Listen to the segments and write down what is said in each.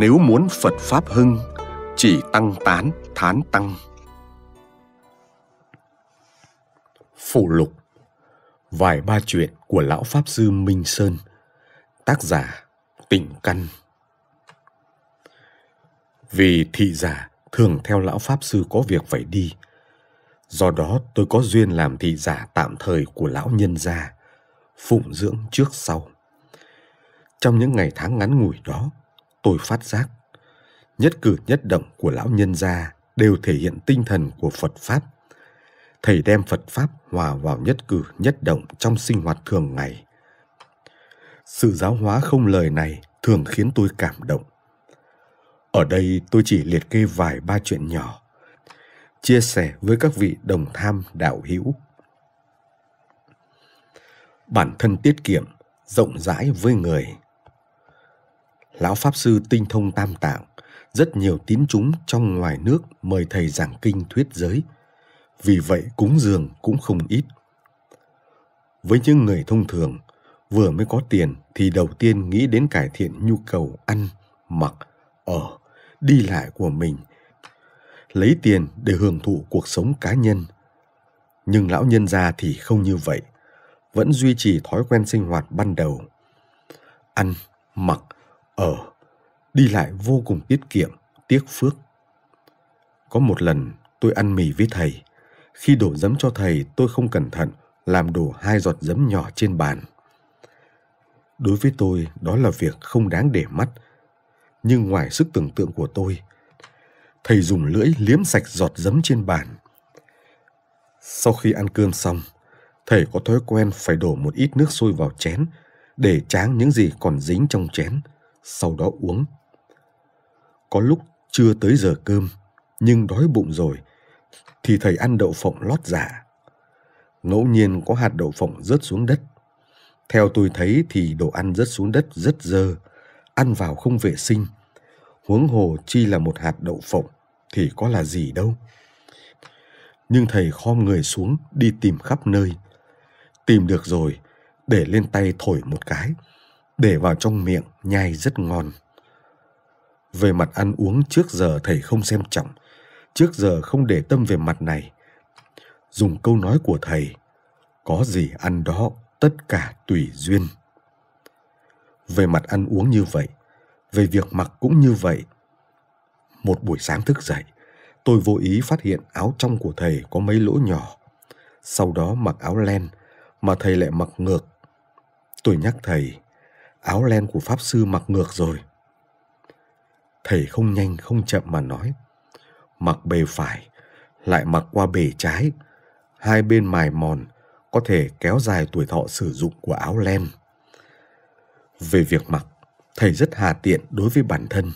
nếu muốn Phật Pháp hưng, chỉ tăng tán thán tăng. Phụ lục Vài ba chuyện của Lão Pháp Sư Minh Sơn Tác giả Tỉnh Căn Vì thị giả thường theo Lão Pháp Sư có việc phải đi Do đó tôi có duyên làm thị giả tạm thời của Lão Nhân gia Phụng dưỡng trước sau Trong những ngày tháng ngắn ngủi đó tôi phát giác nhất cử nhất động của lão nhân gia đều thể hiện tinh thần của phật pháp thầy đem phật pháp hòa vào nhất cử nhất động trong sinh hoạt thường ngày sự giáo hóa không lời này thường khiến tôi cảm động ở đây tôi chỉ liệt kê vài ba chuyện nhỏ chia sẻ với các vị đồng tham đạo hữu bản thân tiết kiệm rộng rãi với người lão pháp sư tinh thông tam tạng rất nhiều tín chúng trong ngoài nước mời thầy giảng kinh thuyết giới vì vậy cúng dường cũng không ít với những người thông thường vừa mới có tiền thì đầu tiên nghĩ đến cải thiện nhu cầu ăn mặc ở đi lại của mình lấy tiền để hưởng thụ cuộc sống cá nhân nhưng lão nhân gia thì không như vậy vẫn duy trì thói quen sinh hoạt ban đầu ăn mặc ở ờ, đi lại vô cùng tiết kiệm tiếc phước có một lần tôi ăn mì với thầy khi đổ giấm cho thầy tôi không cẩn thận làm đổ hai giọt giấm nhỏ trên bàn đối với tôi đó là việc không đáng để mắt nhưng ngoài sức tưởng tượng của tôi thầy dùng lưỡi liếm sạch giọt giấm trên bàn sau khi ăn cơm xong thầy có thói quen phải đổ một ít nước sôi vào chén để tráng những gì còn dính trong chén sau đó uống. Có lúc chưa tới giờ cơm, nhưng đói bụng rồi, thì thầy ăn đậu phộng lót giả. Dạ. Ngẫu nhiên có hạt đậu phộng rớt xuống đất. Theo tôi thấy thì đồ ăn rớt xuống đất rất dơ, ăn vào không vệ sinh. Huống hồ chi là một hạt đậu phộng thì có là gì đâu. Nhưng thầy khom người xuống đi tìm khắp nơi. Tìm được rồi, để lên tay thổi một cái – để vào trong miệng nhai rất ngon về mặt ăn uống trước giờ thầy không xem trọng trước giờ không để tâm về mặt này dùng câu nói của thầy có gì ăn đó tất cả tùy duyên về mặt ăn uống như vậy về việc mặc cũng như vậy một buổi sáng thức dậy tôi vô ý phát hiện áo trong của thầy có mấy lỗ nhỏ sau đó mặc áo len mà thầy lại mặc ngược tôi nhắc thầy áo len của pháp sư mặc ngược rồi thầy không nhanh không chậm mà nói mặc bề phải lại mặc qua bề trái hai bên mài mòn có thể kéo dài tuổi thọ sử dụng của áo len về việc mặc thầy rất hà tiện đối với bản thân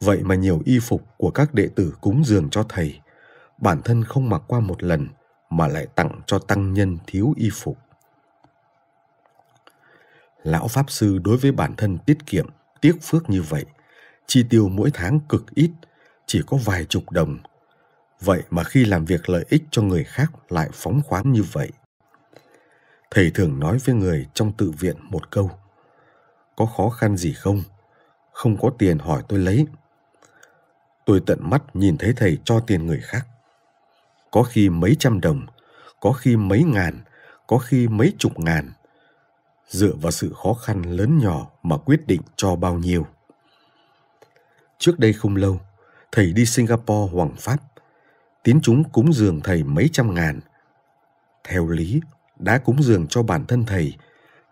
vậy mà nhiều y phục của các đệ tử cúng dường cho thầy bản thân không mặc qua một lần mà lại tặng cho tăng nhân thiếu y phục lão pháp sư đối với bản thân tiết kiệm tiếc phước như vậy chi tiêu mỗi tháng cực ít chỉ có vài chục đồng vậy mà khi làm việc lợi ích cho người khác lại phóng khoáng như vậy thầy thường nói với người trong tự viện một câu có khó khăn gì không không có tiền hỏi tôi lấy tôi tận mắt nhìn thấy thầy cho tiền người khác có khi mấy trăm đồng có khi mấy ngàn có khi mấy chục ngàn dựa vào sự khó khăn lớn nhỏ mà quyết định cho bao nhiêu trước đây không lâu thầy đi singapore hoàng pháp tín chúng cúng dường thầy mấy trăm ngàn theo lý đã cúng dường cho bản thân thầy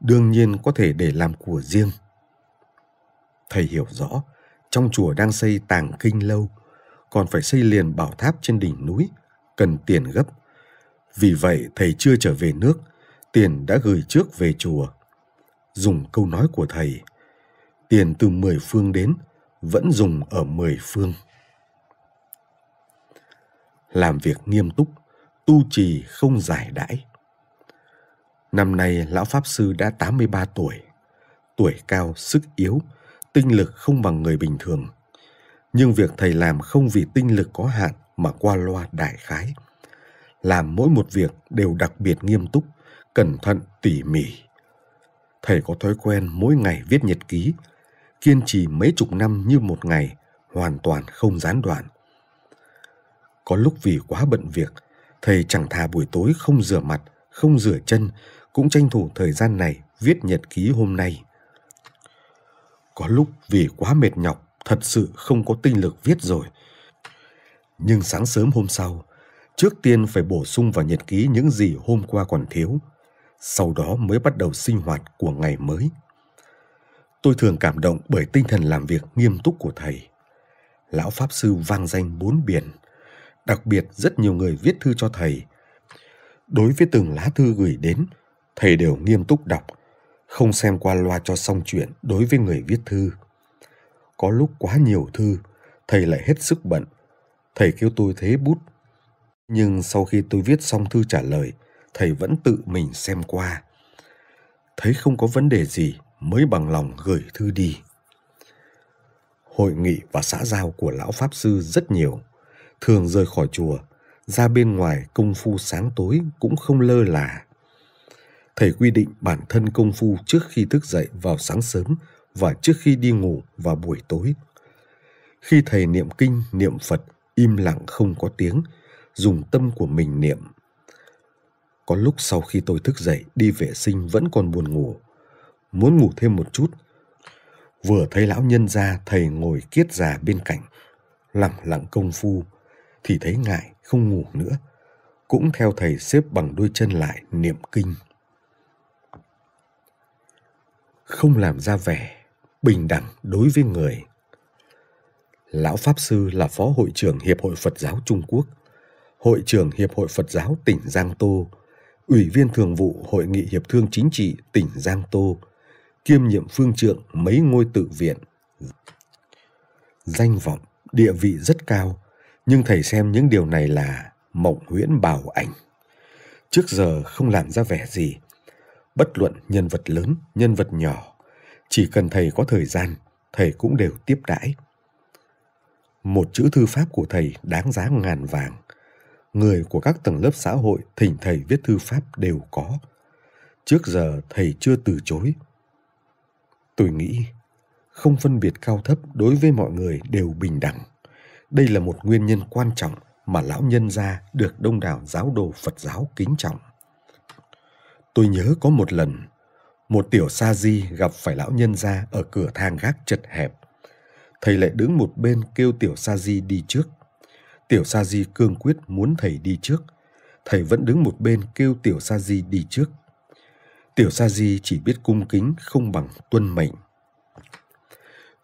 đương nhiên có thể để làm của riêng thầy hiểu rõ trong chùa đang xây tàng kinh lâu còn phải xây liền bảo tháp trên đỉnh núi cần tiền gấp vì vậy thầy chưa trở về nước tiền đã gửi trước về chùa dùng câu nói của thầy tiền từ mười phương đến vẫn dùng ở mười phương làm việc nghiêm túc tu trì không giải đãi năm nay lão pháp sư đã tám mươi ba tuổi tuổi cao sức yếu tinh lực không bằng người bình thường nhưng việc thầy làm không vì tinh lực có hạn mà qua loa đại khái làm mỗi một việc đều đặc biệt nghiêm túc cẩn thận tỉ mỉ thầy có thói quen mỗi ngày viết nhật ký, kiên trì mấy chục năm như một ngày, hoàn toàn không gián đoạn. Có lúc vì quá bận việc, thầy chẳng thà buổi tối không rửa mặt, không rửa chân, cũng tranh thủ thời gian này viết nhật ký hôm nay. Có lúc vì quá mệt nhọc, thật sự không có tinh lực viết rồi. Nhưng sáng sớm hôm sau, trước tiên phải bổ sung vào nhật ký những gì hôm qua còn thiếu – sau đó mới bắt đầu sinh hoạt của ngày mới. Tôi thường cảm động bởi tinh thần làm việc nghiêm túc của thầy. Lão Pháp Sư vang danh bốn biển. Đặc biệt rất nhiều người viết thư cho thầy. Đối với từng lá thư gửi đến, thầy đều nghiêm túc đọc, không xem qua loa cho xong chuyện đối với người viết thư. Có lúc quá nhiều thư, thầy lại hết sức bận. Thầy kêu tôi thế bút. Nhưng sau khi tôi viết xong thư trả lời, thầy vẫn tự mình xem qua thấy không có vấn đề gì mới bằng lòng gửi thư đi hội nghị và xã giao của lão pháp sư rất nhiều thường rời khỏi chùa ra bên ngoài công phu sáng tối cũng không lơ là thầy quy định bản thân công phu trước khi thức dậy vào sáng sớm và trước khi đi ngủ vào buổi tối khi thầy niệm kinh niệm phật im lặng không có tiếng dùng tâm của mình niệm có lúc sau khi tôi thức dậy đi vệ sinh vẫn còn buồn ngủ. Muốn ngủ thêm một chút. Vừa thấy lão nhân ra thầy ngồi kiết già bên cạnh. Lặng lặng công phu. Thì thấy ngại không ngủ nữa. Cũng theo thầy xếp bằng đôi chân lại niệm kinh. Không làm ra vẻ. Bình đẳng đối với người. Lão Pháp Sư là Phó Hội trưởng Hiệp hội Phật giáo Trung Quốc, Hội trưởng Hiệp hội Phật giáo tỉnh Giang Tô, Ủy viên Thường vụ Hội nghị Hiệp thương Chính trị tỉnh Giang Tô, kiêm nhiệm phương trượng mấy ngôi tự viện. Danh vọng, địa vị rất cao, nhưng thầy xem những điều này là mộng huyễn bảo ảnh. Trước giờ không làm ra vẻ gì, bất luận nhân vật lớn, nhân vật nhỏ, chỉ cần thầy có thời gian, thầy cũng đều tiếp đãi. Một chữ thư pháp của thầy đáng giá ngàn vàng người của các tầng lớp xã hội thỉnh thầy viết thư pháp đều có. Trước giờ thầy chưa từ chối. Tôi nghĩ không phân biệt cao thấp đối với mọi người đều bình đẳng. Đây là một nguyên nhân quan trọng mà lão nhân gia được đông đảo giáo đồ Phật giáo kính trọng. Tôi nhớ có một lần, một tiểu sa di gặp phải lão nhân gia ở cửa thang gác chật hẹp. Thầy lại đứng một bên kêu tiểu sa di đi trước. Tiểu Sa Di cương quyết muốn thầy đi trước. Thầy vẫn đứng một bên kêu Tiểu Sa Di đi trước. Tiểu Sa Di chỉ biết cung kính không bằng tuân mệnh.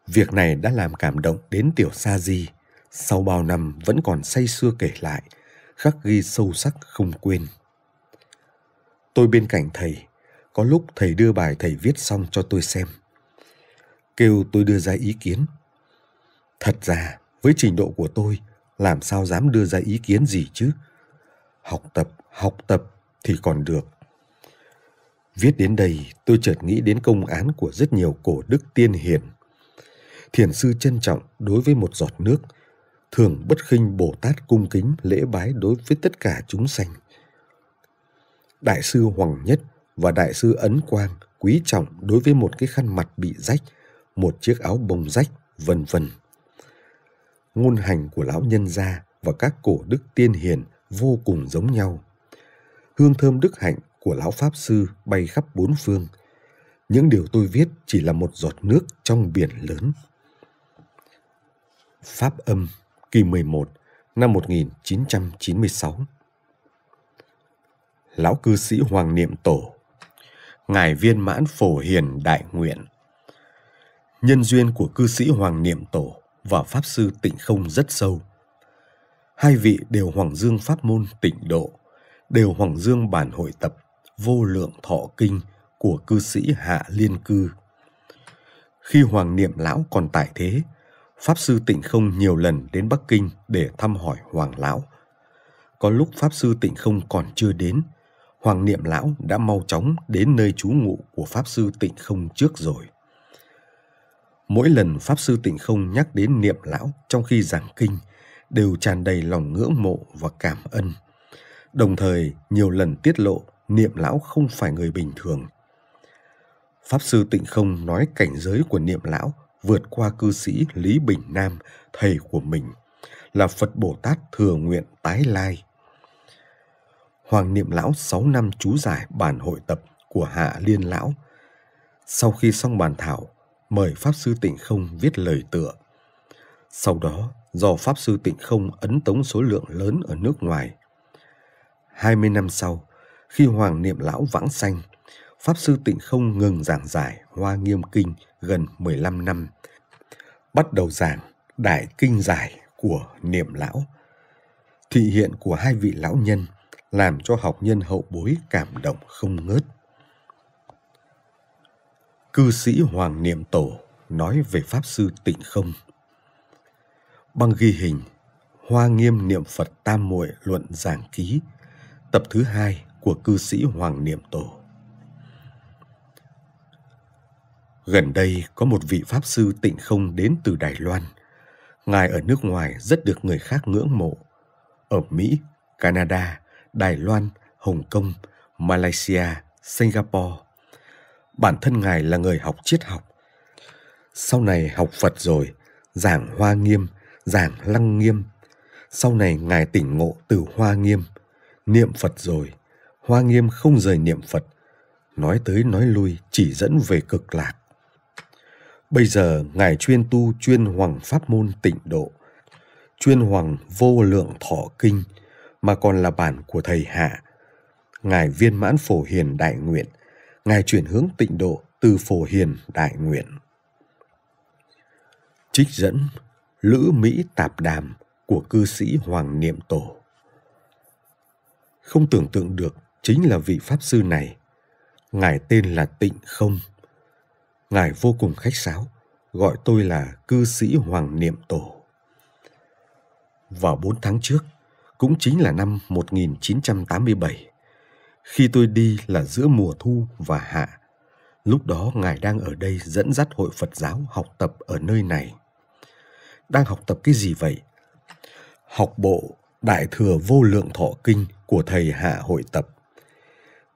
Việc này đã làm cảm động đến Tiểu Sa Di, sau bao năm vẫn còn say xưa kể lại, khắc ghi sâu sắc không quên. Tôi bên cạnh thầy, có lúc thầy đưa bài thầy viết xong cho tôi xem. Kêu tôi đưa ra ý kiến. Thật ra, với trình độ của tôi, làm sao dám đưa ra ý kiến gì chứ học tập học tập thì còn được viết đến đây tôi chợt nghĩ đến công án của rất nhiều cổ đức tiên hiền thiền sư trân trọng đối với một giọt nước thường bất khinh bồ tát cung kính lễ bái đối với tất cả chúng sanh đại sư hoàng nhất và đại sư ấn quang quý trọng đối với một cái khăn mặt bị rách một chiếc áo bông rách vân vân ngôn hành của lão nhân gia và các cổ đức tiên hiền vô cùng giống nhau. Hương thơm đức hạnh của lão pháp sư bay khắp bốn phương. Những điều tôi viết chỉ là một giọt nước trong biển lớn. Pháp âm kỳ 11 năm 1996 Lão cư sĩ Hoàng Niệm Tổ Ngài viên mãn phổ hiền đại nguyện Nhân duyên của cư sĩ Hoàng Niệm Tổ và Pháp Sư Tịnh Không rất sâu. Hai vị đều Hoàng Dương Pháp Môn tịnh độ, đều Hoàng Dương bản hội tập Vô Lượng Thọ Kinh của cư sĩ Hạ Liên Cư. Khi Hoàng Niệm Lão còn tại thế, Pháp Sư Tịnh Không nhiều lần đến Bắc Kinh để thăm hỏi Hoàng Lão. Có lúc Pháp Sư Tịnh Không còn chưa đến, Hoàng Niệm Lão đã mau chóng đến nơi trú ngụ của Pháp Sư Tịnh Không trước rồi. Mỗi lần Pháp Sư Tịnh Không nhắc đến niệm lão trong khi giảng kinh, đều tràn đầy lòng ngưỡng mộ và cảm ân. Đồng thời, nhiều lần tiết lộ niệm lão không phải người bình thường. Pháp Sư Tịnh Không nói cảnh giới của niệm lão vượt qua cư sĩ Lý Bình Nam, thầy của mình, là Phật Bồ Tát thừa nguyện tái lai. Hoàng Niệm Lão sáu năm chú giải bản hội tập của Hạ Liên Lão. Sau khi xong bàn thảo, mời Pháp Sư Tịnh Không viết lời tựa. Sau đó, do Pháp Sư Tịnh Không ấn tống số lượng lớn ở nước ngoài. Hai mươi năm sau, khi Hoàng Niệm Lão vãng sanh, Pháp Sư Tịnh Không ngừng giảng giải Hoa Nghiêm Kinh gần 15 năm, bắt đầu giảng Đại Kinh Giải của Niệm Lão. Thị hiện của hai vị lão nhân làm cho học nhân hậu bối cảm động không ngớt cư sĩ Hoàng Niệm Tổ nói về Pháp Sư Tịnh Không. Băng ghi hình Hoa Nghiêm Niệm Phật Tam Muội Luận Giảng Ký Tập thứ hai của cư sĩ Hoàng Niệm Tổ Gần đây có một vị Pháp Sư Tịnh Không đến từ Đài Loan. Ngài ở nước ngoài rất được người khác ngưỡng mộ. Ở Mỹ, Canada, Đài Loan, Hồng Kông, Malaysia, Singapore – bản thân ngài là người học triết học sau này học phật rồi giảng hoa nghiêm giảng lăng nghiêm sau này ngài tỉnh ngộ từ hoa nghiêm niệm phật rồi hoa nghiêm không rời niệm phật nói tới nói lui chỉ dẫn về cực lạc bây giờ ngài chuyên tu chuyên hoàng pháp môn tịnh độ chuyên hoàng vô lượng thọ kinh mà còn là bản của thầy hạ ngài viên mãn phổ hiền đại nguyện – Ngài chuyển hướng tịnh độ từ phổ hiền đại nguyện. Trích dẫn Lữ Mỹ Tạp Đàm của cư sĩ Hoàng Niệm Tổ Không tưởng tượng được chính là vị Pháp Sư này. Ngài tên là Tịnh Không. Ngài vô cùng khách sáo, gọi tôi là cư sĩ Hoàng Niệm Tổ. Vào 4 tháng trước, cũng chính là năm 1987, khi tôi đi là giữa mùa thu và hạ. Lúc đó ngài đang ở đây dẫn dắt hội Phật giáo học tập ở nơi này. Đang học tập cái gì vậy? Học bộ Đại thừa vô lượng thọ kinh của thầy Hạ hội tập.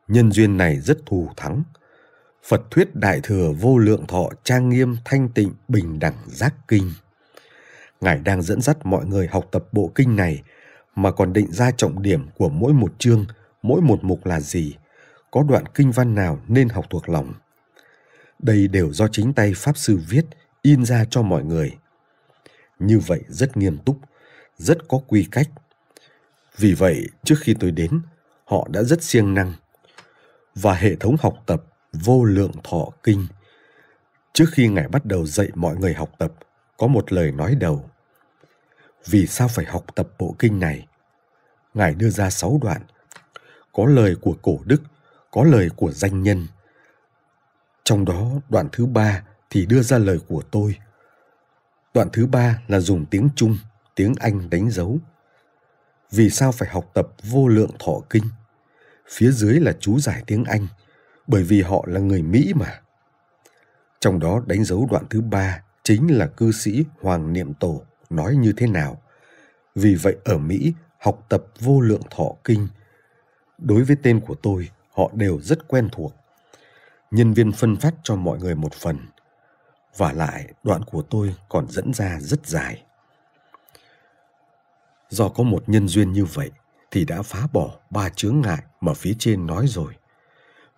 Nhân duyên này rất thù thắng. Phật thuyết Đại thừa vô lượng thọ trang nghiêm thanh tịnh bình đẳng giác kinh. Ngài đang dẫn dắt mọi người học tập bộ kinh này mà còn định ra trọng điểm của mỗi một chương mỗi một mục là gì, có đoạn kinh văn nào nên học thuộc lòng. Đây đều do chính tay Pháp Sư viết, in ra cho mọi người. Như vậy rất nghiêm túc, rất có quy cách. Vì vậy, trước khi tôi đến, họ đã rất siêng năng. Và hệ thống học tập vô lượng thọ kinh. Trước khi Ngài bắt đầu dạy mọi người học tập, có một lời nói đầu. Vì sao phải học tập bộ kinh này? Ngài đưa ra sáu đoạn – có lời của cổ đức có lời của danh nhân trong đó đoạn thứ ba thì đưa ra lời của tôi đoạn thứ ba là dùng tiếng trung tiếng anh đánh dấu vì sao phải học tập vô lượng thọ kinh phía dưới là chú giải tiếng anh bởi vì họ là người mỹ mà trong đó đánh dấu đoạn thứ ba chính là cư sĩ hoàng niệm tổ nói như thế nào vì vậy ở mỹ học tập vô lượng thọ kinh đối với tên của tôi họ đều rất quen thuộc nhân viên phân phát cho mọi người một phần và lại đoạn của tôi còn dẫn ra rất dài do có một nhân duyên như vậy thì đã phá bỏ ba chướng ngại mà phía trên nói rồi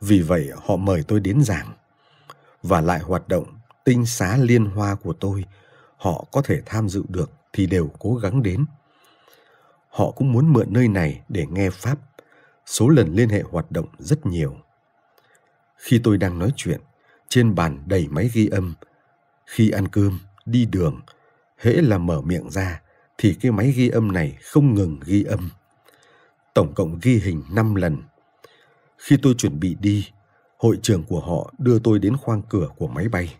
vì vậy họ mời tôi đến giảng và lại hoạt động tinh xá liên hoa của tôi họ có thể tham dự được thì đều cố gắng đến họ cũng muốn mượn nơi này để nghe pháp số lần liên hệ hoạt động rất nhiều. Khi tôi đang nói chuyện, trên bàn đầy máy ghi âm. Khi ăn cơm, đi đường, hễ là mở miệng ra thì cái máy ghi âm này không ngừng ghi âm. Tổng cộng ghi hình 5 lần. Khi tôi chuẩn bị đi, hội trưởng của họ đưa tôi đến khoang cửa của máy bay.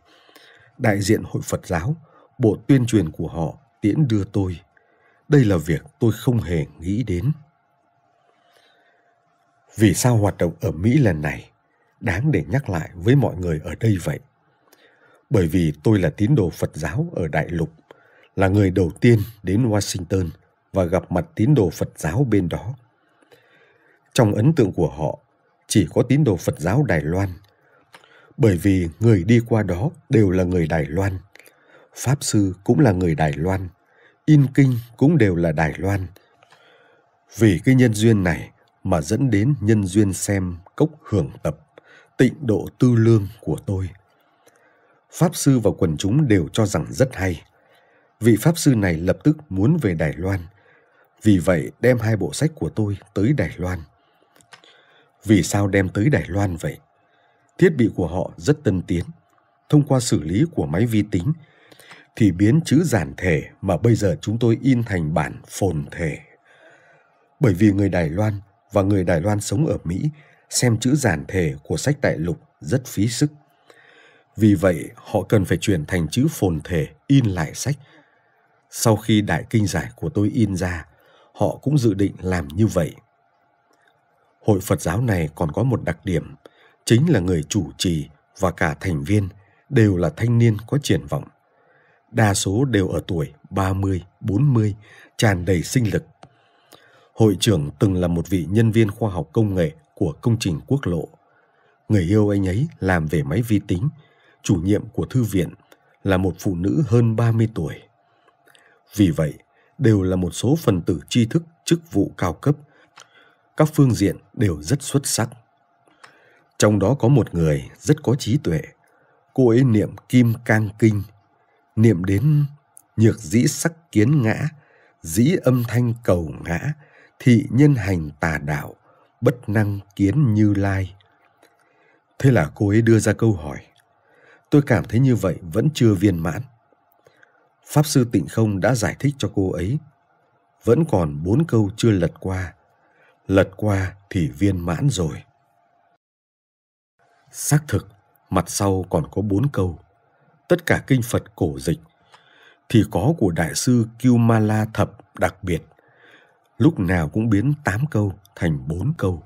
Đại diện hội Phật giáo, bộ tuyên truyền của họ tiễn đưa tôi. Đây là việc tôi không hề nghĩ đến vì sao hoạt động ở Mỹ lần này đáng để nhắc lại với mọi người ở đây vậy. Bởi vì tôi là tín đồ Phật giáo ở đại lục, là người đầu tiên đến Washington và gặp mặt tín đồ Phật giáo bên đó. Trong ấn tượng của họ, chỉ có tín đồ Phật giáo Đài Loan, bởi vì người đi qua đó đều là người Đài Loan, pháp sư cũng là người Đài Loan, in kinh cũng đều là Đài Loan. Vì cái nhân duyên này mà dẫn đến nhân duyên xem cốc hưởng tập, tịnh độ tư lương của tôi. Pháp sư và quần chúng đều cho rằng rất hay. Vị Pháp sư này lập tức muốn về Đài Loan, vì vậy đem hai bộ sách của tôi tới Đài Loan. Vì sao đem tới Đài Loan vậy? Thiết bị của họ rất tân tiến. Thông qua xử lý của máy vi tính thì biến chữ giản thể mà bây giờ chúng tôi in thành bản phồn thể. Bởi vì người Đài Loan và người Đài Loan sống ở Mỹ xem chữ giản thể của sách đại lục rất phí sức. Vì vậy, họ cần phải chuyển thành chữ phồn thể in lại sách. Sau khi đại kinh giải của tôi in ra, họ cũng dự định làm như vậy. Hội Phật giáo này còn có một đặc điểm, chính là người chủ trì và cả thành viên đều là thanh niên có triển vọng. Đa số đều ở tuổi 30, 40, tràn đầy sinh lực Hội trưởng từng là một vị nhân viên khoa học công nghệ của công trình quốc lộ. Người yêu anh ấy làm về máy vi tính, chủ nhiệm của thư viện là một phụ nữ hơn 30 tuổi. Vì vậy, đều là một số phần tử tri thức chức vụ cao cấp. Các phương diện đều rất xuất sắc. Trong đó có một người rất có trí tuệ. Cô ấy niệm Kim Cang Kinh, niệm đến nhược dĩ sắc kiến ngã, dĩ âm thanh cầu ngã, thị nhân hành tà đạo bất năng kiến như lai thế là cô ấy đưa ra câu hỏi tôi cảm thấy như vậy vẫn chưa viên mãn pháp sư tịnh không đã giải thích cho cô ấy vẫn còn bốn câu chưa lật qua lật qua thì viên mãn rồi xác thực mặt sau còn có bốn câu tất cả kinh phật cổ dịch thì có của đại sư Kiumala Thập đặc biệt lúc nào cũng biến 8 câu thành 4 câu.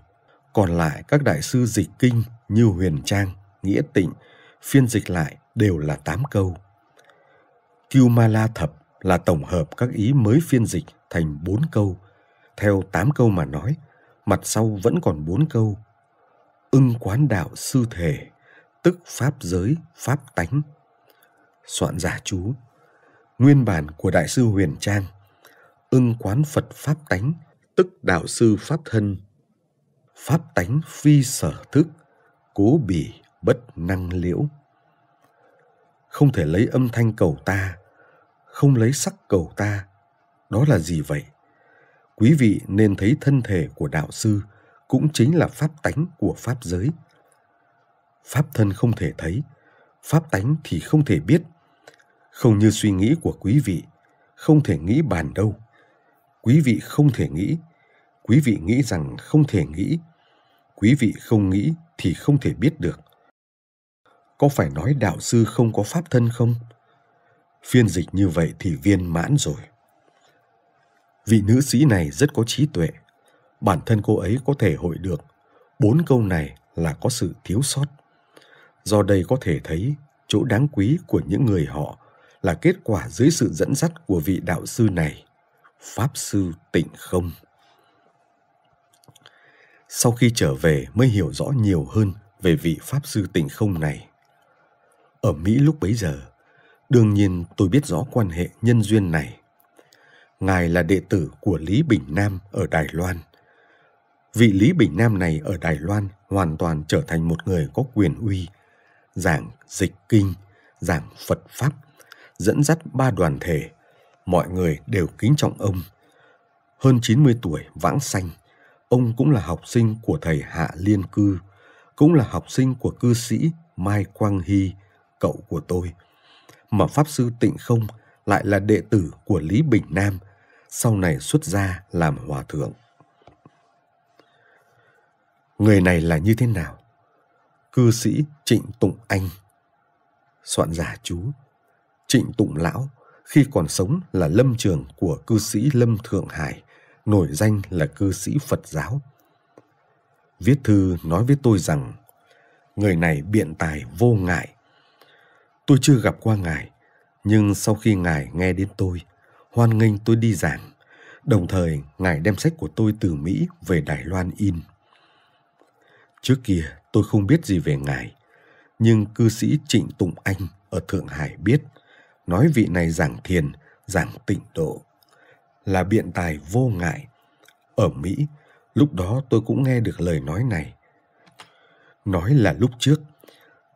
Còn lại các đại sư dịch kinh như Huyền Trang, Nghĩa Tịnh phiên dịch lại đều là 8 câu. Ma La thập là tổng hợp các ý mới phiên dịch thành 4 câu. Theo 8 câu mà nói, mặt sau vẫn còn 4 câu. Ưng quán đạo sư thể, tức pháp giới, pháp tánh. Soạn giả chú Nguyên bản của Đại sư Huyền Trang ưng quán Phật Pháp tánh, tức đạo sư Pháp thân. Pháp tánh phi sở thức, cố bỉ bất năng liễu. Không thể lấy âm thanh cầu ta, không lấy sắc cầu ta, đó là gì vậy? Quý vị nên thấy thân thể của đạo sư cũng chính là pháp tánh của pháp giới. Pháp thân không thể thấy, pháp tánh thì không thể biết. Không như suy nghĩ của quý vị, không thể nghĩ bàn đâu quý vị không thể nghĩ quý vị nghĩ rằng không thể nghĩ quý vị không nghĩ thì không thể biết được có phải nói đạo sư không có pháp thân không phiên dịch như vậy thì viên mãn rồi vị nữ sĩ này rất có trí tuệ bản thân cô ấy có thể hội được bốn câu này là có sự thiếu sót do đây có thể thấy chỗ đáng quý của những người họ là kết quả dưới sự dẫn dắt của vị đạo sư này Pháp Sư Tịnh Không. Sau khi trở về mới hiểu rõ nhiều hơn về vị Pháp Sư Tịnh Không này. Ở Mỹ lúc bấy giờ, đương nhiên tôi biết rõ quan hệ nhân duyên này. Ngài là đệ tử của Lý Bình Nam ở Đài Loan. Vị Lý Bình Nam này ở Đài Loan hoàn toàn trở thành một người có quyền uy, giảng dịch kinh, giảng Phật Pháp, dẫn dắt ba đoàn thể – mọi người đều kính trọng ông. Hơn 90 tuổi vãng sanh, ông cũng là học sinh của thầy Hạ Liên Cư, cũng là học sinh của cư sĩ Mai Quang Hy, cậu của tôi. Mà Pháp Sư Tịnh Không lại là đệ tử của Lý Bình Nam, sau này xuất gia làm hòa thượng. Người này là như thế nào? Cư sĩ Trịnh Tụng Anh Soạn giả chú Trịnh Tụng Lão khi còn sống là lâm trường của cư sĩ Lâm Thượng Hải, nổi danh là cư sĩ Phật giáo. Viết thư nói với tôi rằng, người này biện tài vô ngại. Tôi chưa gặp qua ngài, nhưng sau khi ngài nghe đến tôi, hoan nghênh tôi đi giảng, đồng thời ngài đem sách của tôi từ Mỹ về Đài Loan in. Trước kia tôi không biết gì về ngài, nhưng cư sĩ Trịnh tùng Anh ở Thượng Hải biết nói vị này giảng thiền giảng tịnh độ là biện tài vô ngại ở mỹ lúc đó tôi cũng nghe được lời nói này nói là lúc trước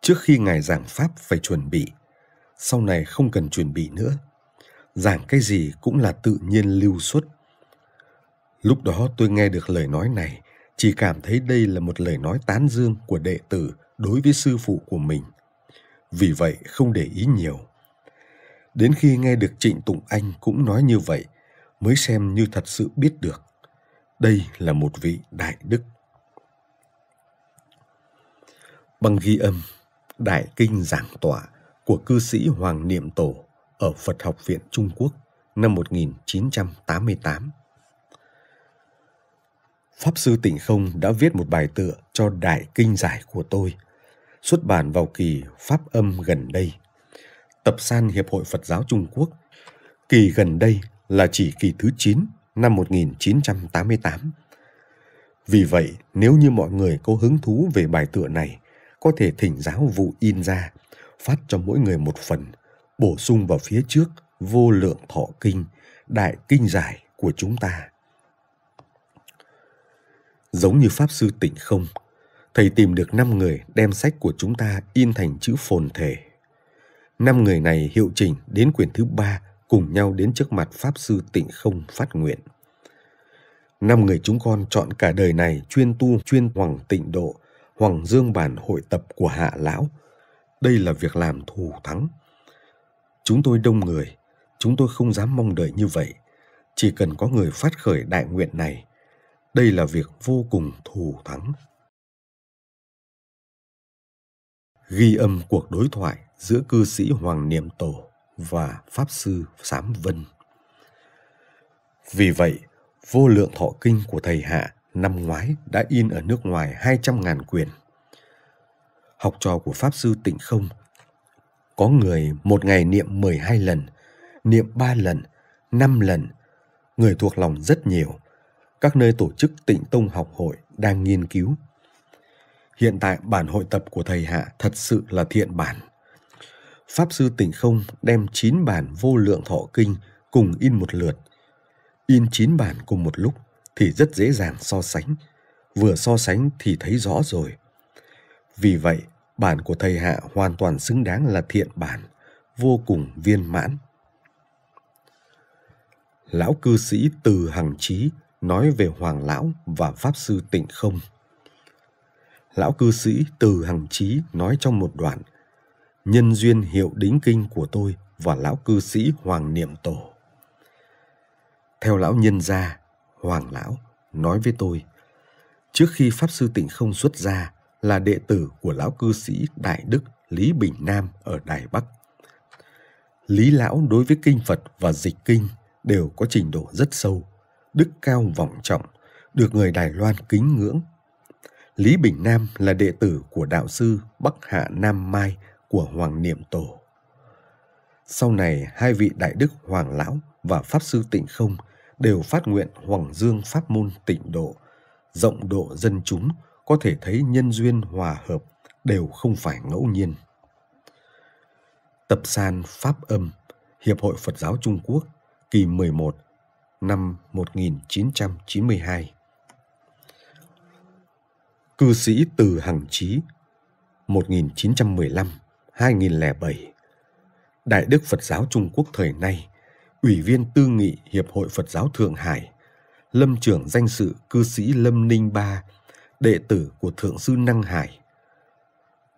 trước khi ngài giảng pháp phải chuẩn bị sau này không cần chuẩn bị nữa giảng cái gì cũng là tự nhiên lưu xuất lúc đó tôi nghe được lời nói này chỉ cảm thấy đây là một lời nói tán dương của đệ tử đối với sư phụ của mình vì vậy không để ý nhiều Đến khi nghe được Trịnh Tùng Anh cũng nói như vậy, mới xem như thật sự biết được. Đây là một vị đại đức. Bằng ghi âm, Đại Kinh Giảng Tỏa của cư sĩ Hoàng Niệm Tổ ở Phật học viện Trung Quốc năm 1988. Pháp sư Tịnh Không đã viết một bài tựa cho Đại Kinh Giải của tôi, xuất bản vào kỳ Pháp âm gần đây – tập san Hiệp hội Phật giáo Trung Quốc. Kỳ gần đây là chỉ kỳ thứ 9 năm 1988. Vì vậy, nếu như mọi người có hứng thú về bài tựa này, có thể thỉnh giáo vụ in ra, phát cho mỗi người một phần, bổ sung vào phía trước vô lượng thọ kinh, đại kinh giải của chúng ta. Giống như Pháp Sư Tịnh Không, Thầy tìm được 5 người đem sách của chúng ta in thành chữ phồn thể – năm người này hiệu chỉnh đến quyển thứ ba cùng nhau đến trước mặt Pháp Sư Tịnh Không phát nguyện. Năm người chúng con chọn cả đời này chuyên tu chuyên hoàng tịnh độ, hoàng dương bản hội tập của hạ lão. Đây là việc làm thù thắng. Chúng tôi đông người, chúng tôi không dám mong đợi như vậy. Chỉ cần có người phát khởi đại nguyện này, đây là việc vô cùng thù thắng. Ghi âm cuộc đối thoại giữa cư sĩ Hoàng Niệm Tổ và Pháp Sư Sám Vân. Vì vậy, vô lượng thọ kinh của thầy Hạ năm ngoái đã in ở nước ngoài 200.000 quyển. Học trò của Pháp Sư Tịnh Không có người một ngày niệm 12 lần, niệm 3 lần, 5 lần, người thuộc lòng rất nhiều. Các nơi tổ chức tịnh tông học hội đang nghiên cứu. Hiện tại bản hội tập của thầy Hạ thật sự là thiện bản – Pháp Sư Tỉnh Không đem 9 bản vô lượng thọ kinh cùng in một lượt. In 9 bản cùng một lúc thì rất dễ dàng so sánh. Vừa so sánh thì thấy rõ rồi. Vì vậy, bản của thầy Hạ hoàn toàn xứng đáng là thiện bản, vô cùng viên mãn. Lão cư sĩ Từ Hằng Chí nói về Hoàng Lão và Pháp Sư Tịnh Không. Lão cư sĩ Từ Hằng Chí nói trong một đoạn – nhân duyên hiệu đính kinh của tôi và lão cư sĩ Hoàng Niệm Tổ. Theo lão nhân gia, Hoàng lão nói với tôi, trước khi Pháp Sư Tịnh Không xuất gia là đệ tử của lão cư sĩ Đại Đức Lý Bình Nam ở Đài Bắc. Lý lão đối với kinh Phật và dịch kinh đều có trình độ rất sâu, đức cao vọng trọng, được người Đài Loan kính ngưỡng. Lý Bình Nam là đệ tử của đạo sư Bắc Hạ Nam Mai của Hoàng Niệm Tổ. Sau này, hai vị đại đức Hoàng Lão và Pháp Sư Tịnh Không đều phát nguyện Hoàng Dương Pháp Môn Tịnh Độ, rộng độ dân chúng có thể thấy nhân duyên hòa hợp đều không phải ngẫu nhiên. Tập san Pháp âm Hiệp hội Phật giáo Trung Quốc kỳ 11 năm 1992 Cư sĩ Từ Hằng Chí 1915 2007. Đại đức Phật giáo Trung Quốc thời nay, Ủy viên Tư nghị Hiệp hội Phật giáo Thượng Hải, Lâm trưởng danh sự cư sĩ Lâm Ninh Ba, đệ tử của Thượng sư Năng Hải.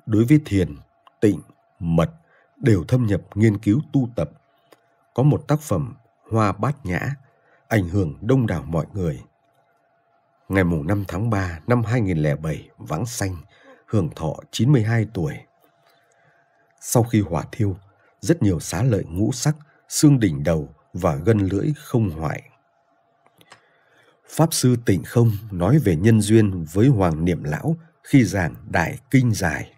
Đối với thiền, tịnh, mật đều thâm nhập nghiên cứu tu tập. Có một tác phẩm Hoa Bát Nhã ảnh hưởng đông đảo mọi người. Ngày mùng 5 tháng 3 năm 2007 vắng sanh, hưởng thọ 92 tuổi. Sau khi hỏa thiêu, rất nhiều xá lợi ngũ sắc, xương đỉnh đầu và gân lưỡi không hoại. Pháp sư Tịnh Không nói về nhân duyên với Hoàng Niệm Lão khi giảng Đại Kinh Giải.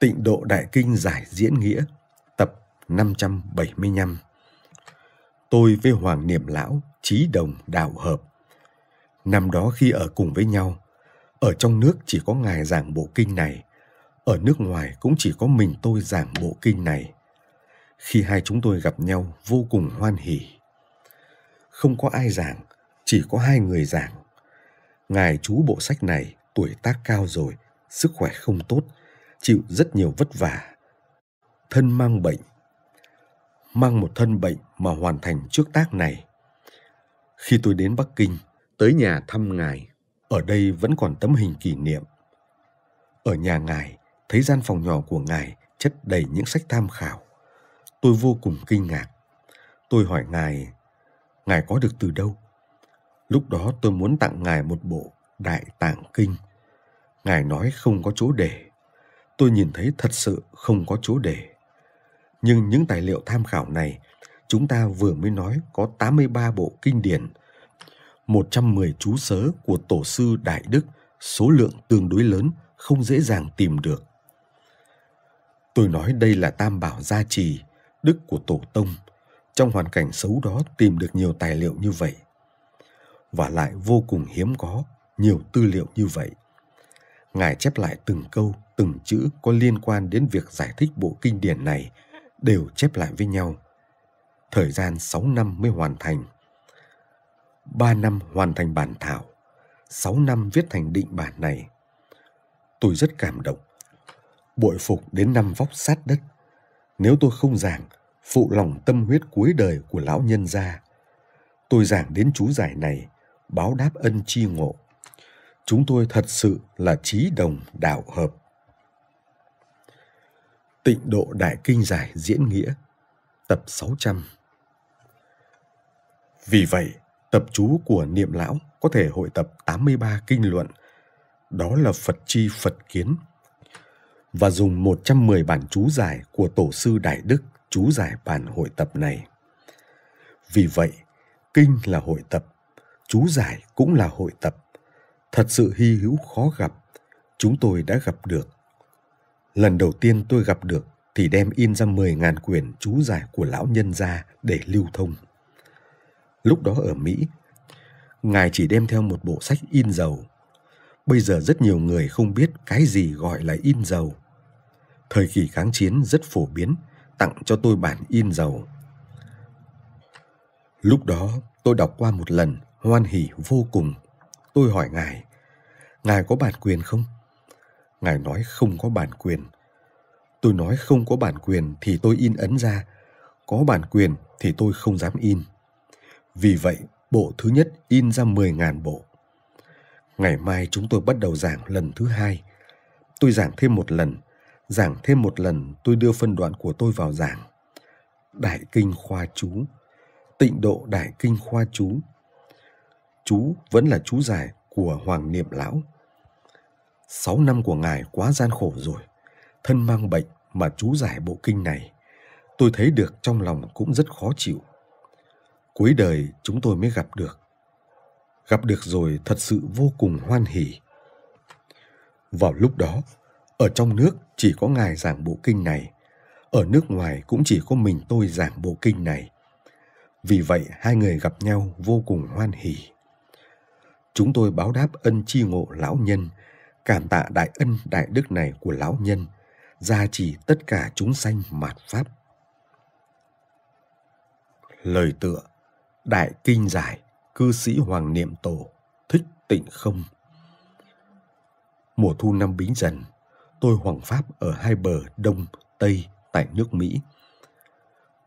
Tịnh Độ Đại Kinh Giải Diễn Nghĩa, tập 575. Tôi với Hoàng Niệm Lão trí đồng đạo hợp. Năm đó khi ở cùng với nhau, ở trong nước chỉ có ngài giảng bộ kinh này, ở nước ngoài cũng chỉ có mình tôi giảng bộ kinh này. Khi hai chúng tôi gặp nhau vô cùng hoan hỉ. Không có ai giảng, chỉ có hai người giảng. Ngài chú bộ sách này tuổi tác cao rồi, sức khỏe không tốt, chịu rất nhiều vất vả. Thân mang bệnh, mang một thân bệnh mà hoàn thành trước tác này. Khi tôi đến Bắc Kinh, tới nhà thăm ngài, ở đây vẫn còn tấm hình kỷ niệm. Ở nhà ngài, thấy gian phòng nhỏ của ngài chất đầy những sách tham khảo. Tôi vô cùng kinh ngạc. Tôi hỏi ngài, ngài có được từ đâu? Lúc đó tôi muốn tặng ngài một bộ Đại Tạng Kinh. Ngài nói không có chỗ để. Tôi nhìn thấy thật sự không có chỗ để. Nhưng những tài liệu tham khảo này, chúng ta vừa mới nói có 83 bộ kinh điển, 110 chú sớ của tổ sư Đại Đức, số lượng tương đối lớn, không dễ dàng tìm được. Tôi nói đây là tam bảo gia trì, đức của tổ tông. Trong hoàn cảnh xấu đó tìm được nhiều tài liệu như vậy. Và lại vô cùng hiếm có nhiều tư liệu như vậy. Ngài chép lại từng câu, từng chữ có liên quan đến việc giải thích bộ kinh điển này đều chép lại với nhau. Thời gian 6 năm mới hoàn thành. 3 năm hoàn thành bản thảo, 6 năm viết thành định bản này. Tôi rất cảm động bội phục đến năm vóc sát đất. Nếu tôi không giảng, phụ lòng tâm huyết cuối đời của lão nhân gia. Tôi giảng đến chú giải này, báo đáp ân chi ngộ. Chúng tôi thật sự là trí đồng đạo hợp. Tịnh độ Đại Kinh Giải Diễn Nghĩa Tập 600 Vì vậy, tập chú của niệm lão có thể hội tập 83 kinh luận. Đó là Phật chi Phật kiến và dùng 110 bản chú giải của tổ sư Đại Đức chú giải bản hội tập này. Vì vậy, kinh là hội tập, chú giải cũng là hội tập. Thật sự hy hữu khó gặp, chúng tôi đã gặp được. Lần đầu tiên tôi gặp được thì đem in ra 10.000 quyển chú giải của lão nhân ra để lưu thông. Lúc đó ở Mỹ, ngài chỉ đem theo một bộ sách in dầu. Bây giờ rất nhiều người không biết cái gì gọi là in dầu thời kỳ kháng chiến rất phổ biến, tặng cho tôi bản in dầu. Lúc đó tôi đọc qua một lần, hoan hỉ vô cùng. Tôi hỏi ngài, ngài có bản quyền không? Ngài nói không có bản quyền. Tôi nói không có bản quyền thì tôi in ấn ra, có bản quyền thì tôi không dám in. Vì vậy, bộ thứ nhất in ra 10.000 bộ. Ngày mai chúng tôi bắt đầu giảng lần thứ hai. Tôi giảng thêm một lần – Giảng thêm một lần tôi đưa phân đoạn của tôi vào giảng. Đại Kinh Khoa Chú Tịnh độ Đại Kinh Khoa Chú Chú vẫn là chú giải của Hoàng Niệm Lão. Sáu năm của ngài quá gian khổ rồi. Thân mang bệnh mà chú giải bộ kinh này. Tôi thấy được trong lòng cũng rất khó chịu. Cuối đời chúng tôi mới gặp được. Gặp được rồi thật sự vô cùng hoan hỉ. Vào lúc đó, ở trong nước chỉ có ngài giảng bộ kinh này, ở nước ngoài cũng chỉ có mình tôi giảng bộ kinh này. Vì vậy hai người gặp nhau vô cùng hoan hỉ. Chúng tôi báo đáp ân chi ngộ lão nhân, cảm tạ đại ân đại đức này của lão nhân, gia trì tất cả chúng sanh mạt pháp. Lời tựa Đại Kinh Giải Cư sĩ Hoàng Niệm Tổ Thích Tịnh Không Mùa thu năm Bính Dần tôi hoàng pháp ở hai bờ Đông, Tây tại nước Mỹ.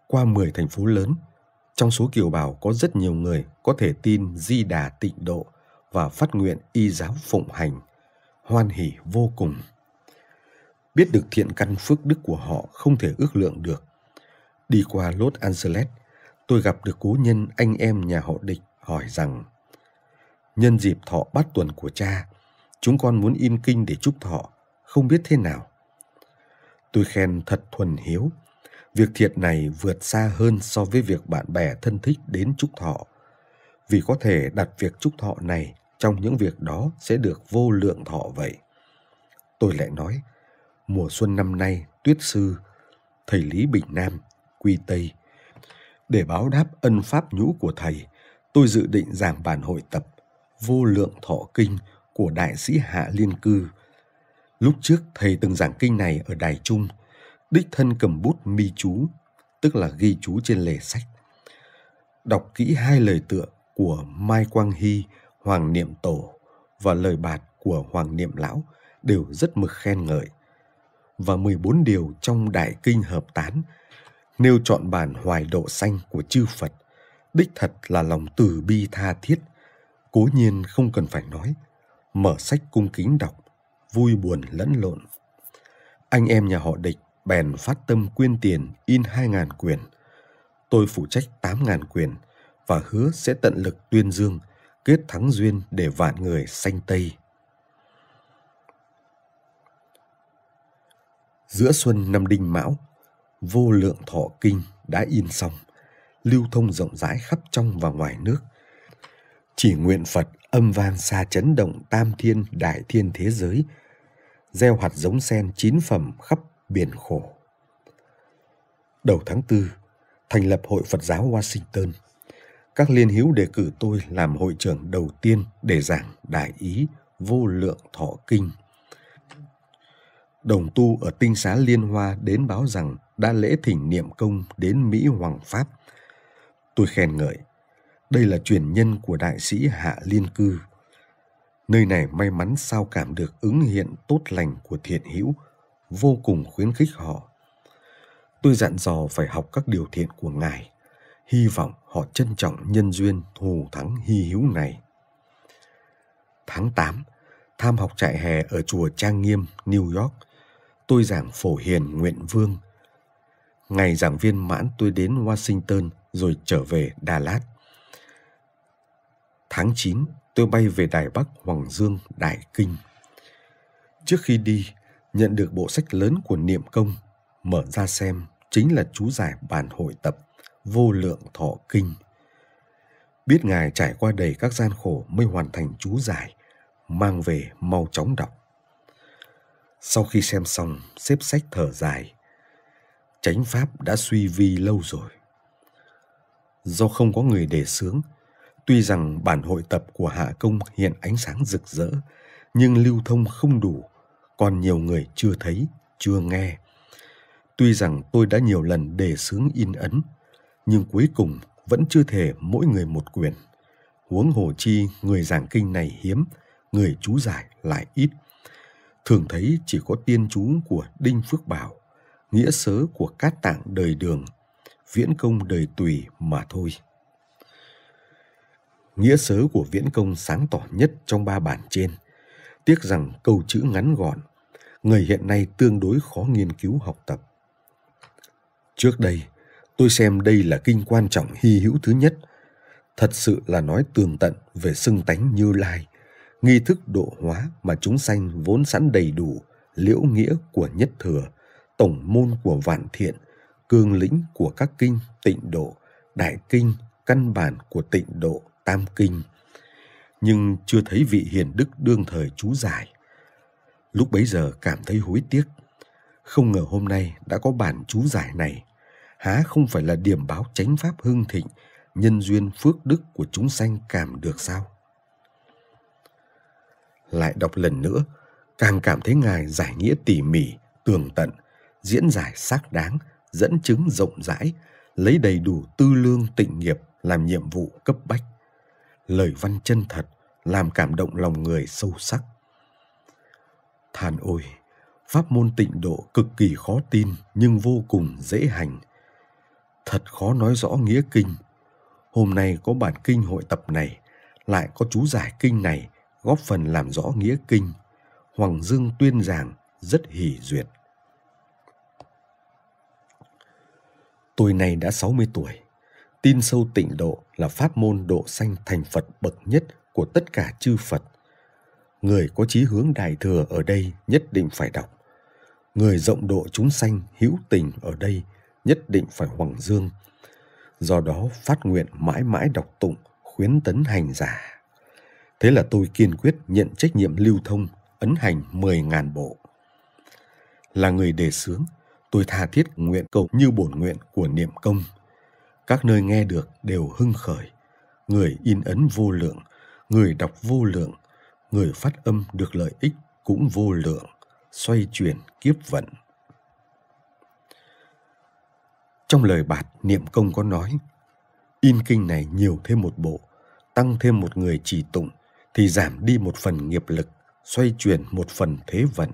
Qua 10 thành phố lớn, trong số kiều bào có rất nhiều người có thể tin di đà tịnh độ và phát nguyện y giáo phụng hành, hoan hỷ vô cùng. Biết được thiện căn phước đức của họ không thể ước lượng được. Đi qua Los Angeles, tôi gặp được cố nhân anh em nhà họ địch hỏi rằng Nhân dịp thọ bát tuần của cha, chúng con muốn in kinh để chúc thọ không biết thế nào. Tôi khen thật thuần hiếu. Việc thiện này vượt xa hơn so với việc bạn bè thân thích đến chúc thọ. Vì có thể đặt việc chúc thọ này trong những việc đó sẽ được vô lượng thọ vậy. Tôi lại nói, mùa xuân năm nay tuyết sư, thầy Lý Bình Nam, Quy Tây. Để báo đáp ân pháp nhũ của thầy, tôi dự định giảng bản hội tập Vô lượng thọ kinh của đại sĩ Hạ Liên Cư Lúc trước thầy từng giảng kinh này ở Đài Trung, đích thân cầm bút mi chú, tức là ghi chú trên lề sách. Đọc kỹ hai lời tựa của Mai Quang Hy, Hoàng Niệm Tổ và lời bạt của Hoàng Niệm Lão đều rất mực khen ngợi. Và 14 điều trong Đại Kinh Hợp Tán nêu chọn bản hoài độ xanh của chư Phật đích thật là lòng từ bi tha thiết cố nhiên không cần phải nói mở sách cung kính đọc vui buồn lẫn lộn. Anh em nhà họ địch bèn phát tâm quyên tiền in 2.000 quyền. Tôi phụ trách 8.000 quyền và hứa sẽ tận lực tuyên dương, kết thắng duyên để vạn người sanh Tây. Giữa xuân năm Đinh Mão, vô lượng thọ kinh đã in xong, lưu thông rộng rãi khắp trong và ngoài nước. Chỉ nguyện Phật âm vang xa chấn động tam thiên đại thiên thế giới, gieo hạt giống sen chín phẩm khắp biển khổ. Đầu tháng tư thành lập Hội Phật giáo Washington. Các liên hữu đề cử tôi làm hội trưởng đầu tiên để giảng Đại Ý Vô Lượng Thọ Kinh. Đồng tu ở tinh xá Liên Hoa đến báo rằng đã lễ thỉnh niệm công đến Mỹ Hoàng Pháp. Tôi khen ngợi, đây là truyền nhân của đại sĩ Hạ Liên Cư. Nơi này may mắn sao cảm được ứng hiện tốt lành của thiện hữu, vô cùng khuyến khích họ. Tôi dặn dò phải học các điều thiện của ngài, hy vọng họ trân trọng nhân duyên thù thắng hy hữu này. Tháng 8, tham học trại hè ở chùa Trang Nghiêm, New York, tôi giảng phổ hiền nguyện vương. Ngày giảng viên mãn tôi đến Washington rồi trở về Đà Lạt. Tháng 9, tôi bay về Đài Bắc, Hoàng Dương, Đại Kinh. Trước khi đi, nhận được bộ sách lớn của Niệm Công, mở ra xem chính là chú giải bản hội tập Vô Lượng Thọ Kinh. Biết Ngài trải qua đầy các gian khổ mới hoàn thành chú giải, mang về mau chóng đọc. Sau khi xem xong, xếp sách thở dài. Chánh Pháp đã suy vi lâu rồi. Do không có người đề sướng, Tuy rằng bản hội tập của Hạ Công hiện ánh sáng rực rỡ, nhưng lưu thông không đủ, còn nhiều người chưa thấy, chưa nghe. Tuy rằng tôi đã nhiều lần đề xướng in ấn, nhưng cuối cùng vẫn chưa thể mỗi người một quyền Huống hồ chi người giảng kinh này hiếm, người chú giải lại ít. Thường thấy chỉ có tiên chú của Đinh Phước Bảo, nghĩa sớ của Cát Tạng đời đường, viễn công đời tùy mà thôi nghĩa sớ của viễn công sáng tỏ nhất trong ba bản trên tiếc rằng câu chữ ngắn gọn người hiện nay tương đối khó nghiên cứu học tập trước đây tôi xem đây là kinh quan trọng hy hữu thứ nhất thật sự là nói tường tận về xưng tánh như lai nghi thức độ hóa mà chúng sanh vốn sẵn đầy đủ liễu nghĩa của nhất thừa tổng môn của vạn thiện cương lĩnh của các kinh tịnh độ đại kinh căn bản của tịnh độ Tam Kinh, nhưng chưa thấy vị hiền đức đương thời chú giải. Lúc bấy giờ cảm thấy hối tiếc, không ngờ hôm nay đã có bản chú giải này, há không phải là điểm báo chánh pháp hưng thịnh, nhân duyên phước đức của chúng sanh cảm được sao? Lại đọc lần nữa, càng cảm thấy ngài giải nghĩa tỉ mỉ, tường tận, diễn giải xác đáng, dẫn chứng rộng rãi, lấy đầy đủ tư lương tịnh nghiệp làm nhiệm vụ cấp bách lời văn chân thật làm cảm động lòng người sâu sắc. Than ôi, pháp môn tịnh độ cực kỳ khó tin nhưng vô cùng dễ hành. Thật khó nói rõ nghĩa kinh. Hôm nay có bản kinh hội tập này, lại có chú giải kinh này góp phần làm rõ nghĩa kinh. Hoàng Dương tuyên giảng rất hỉ duyệt. Tôi này đã 60 tuổi, Tin sâu tịnh độ là pháp môn độ sanh thành Phật bậc nhất của tất cả chư Phật. Người có chí hướng đại thừa ở đây nhất định phải đọc. Người rộng độ chúng sanh hữu tình ở đây nhất định phải hoằng dương. Do đó phát nguyện mãi mãi đọc tụng, khuyến tấn hành giả. Thế là tôi kiên quyết nhận trách nhiệm lưu thông, ấn hành 10.000 bộ. Là người đề sướng, tôi tha thiết nguyện cầu như bổn nguyện của niệm công – các nơi nghe được đều hưng khởi người in ấn vô lượng người đọc vô lượng người phát âm được lợi ích cũng vô lượng xoay chuyển kiếp vận trong lời bạt niệm công có nói in kinh này nhiều thêm một bộ tăng thêm một người trì tụng thì giảm đi một phần nghiệp lực xoay chuyển một phần thế vận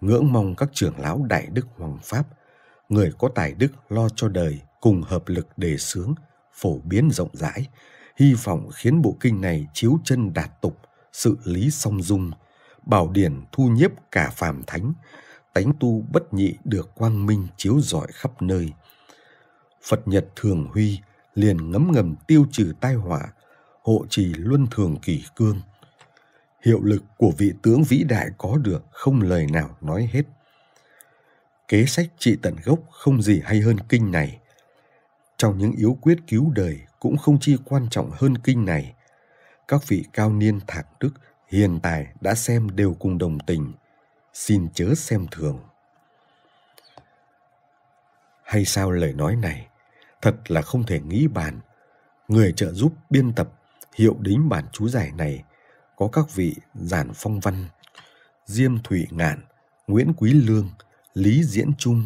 ngưỡng mong các trưởng lão đại đức hoàng pháp người có tài đức lo cho đời cùng hợp lực đề xướng, phổ biến rộng rãi, hy vọng khiến bộ kinh này chiếu chân đạt tục, sự lý song dung, bảo điển thu nhiếp cả phàm thánh, tánh tu bất nhị được quang minh chiếu rọi khắp nơi. Phật Nhật Thường Huy liền ngấm ngầm tiêu trừ tai họa, hộ trì luân thường kỷ cương. Hiệu lực của vị tướng vĩ đại có được không lời nào nói hết kế sách trị tận gốc không gì hay hơn kinh này trong những yếu quyết cứu đời cũng không chi quan trọng hơn kinh này các vị cao niên thạc đức hiền tài đã xem đều cùng đồng tình xin chớ xem thường hay sao lời nói này thật là không thể nghĩ bàn người trợ giúp biên tập hiệu đính bản chú giải này có các vị giản phong văn diêm thủy ngạn nguyễn quý lương Lý Diễn Trung,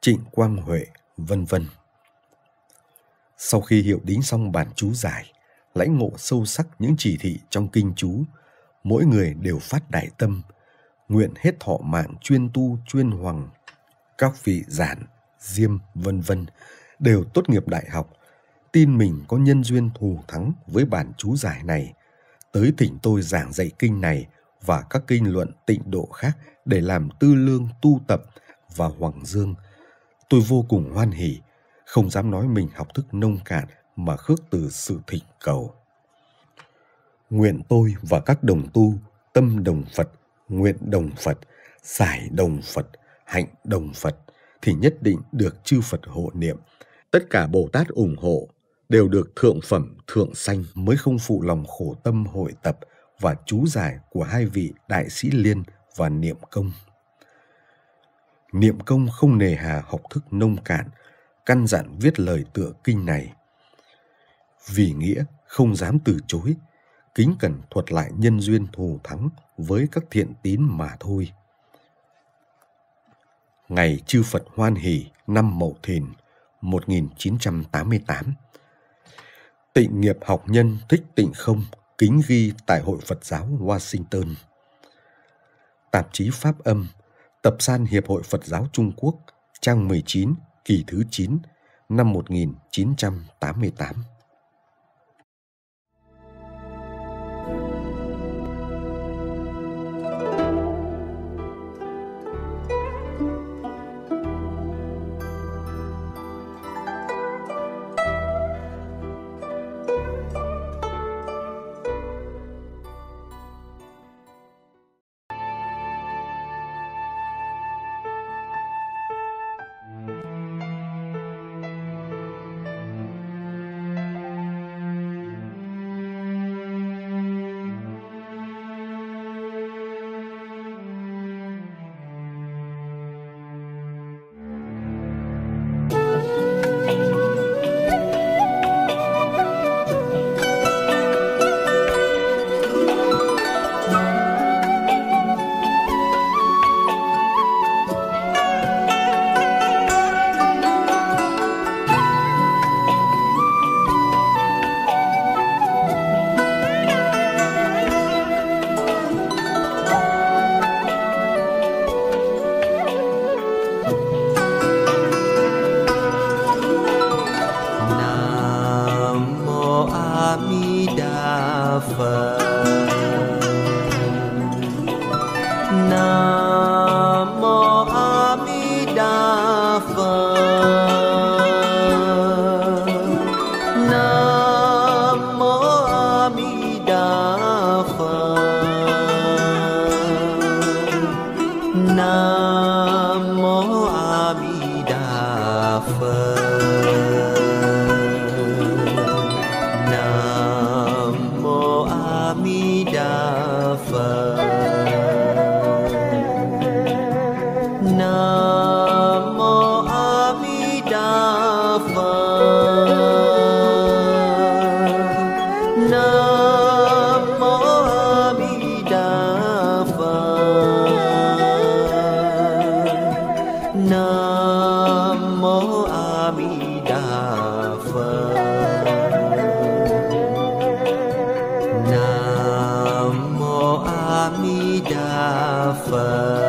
Trịnh Quang Huệ, vân vân. Sau khi hiểu đính xong bản chú giải, lãnh ngộ sâu sắc những chỉ thị trong kinh chú, mỗi người đều phát đại tâm, nguyện hết thọ mạng chuyên tu chuyên hoàng. Các vị giản, diêm, vân vân đều tốt nghiệp đại học, tin mình có nhân duyên thù thắng với bản chú giải này, tới thỉnh tôi giảng dạy kinh này và các kinh luận tịnh độ khác để làm tư lương tu tập – và Hoàng Dương. Tôi vô cùng hoan hỷ, không dám nói mình học thức nông cạn mà khước từ sự thỉnh cầu. Nguyện tôi và các đồng tu, tâm đồng Phật, nguyện đồng Phật, giải đồng Phật, hạnh đồng Phật thì nhất định được chư Phật hộ niệm. Tất cả Bồ Tát ủng hộ đều được thượng phẩm thượng sanh mới không phụ lòng khổ tâm hội tập và chú giải của hai vị đại sĩ liên và niệm công niệm công không nề hà học thức nông cạn căn dặn viết lời tựa kinh này vì nghĩa không dám từ chối kính cần thuật lại nhân duyên thù thắng với các thiện tín mà thôi ngày chư Phật hoan hỷ năm Mậu Thìn 1988. Tịnh nghiệp học nhân thích tịnh không kính ghi tại Hội Phật giáo Washington. Tạp chí Pháp âm Tập san Hiệp hội Phật giáo Trung Quốc, trang 19, kỳ thứ 9, năm 1988. mi đà phật nam mô a đà phật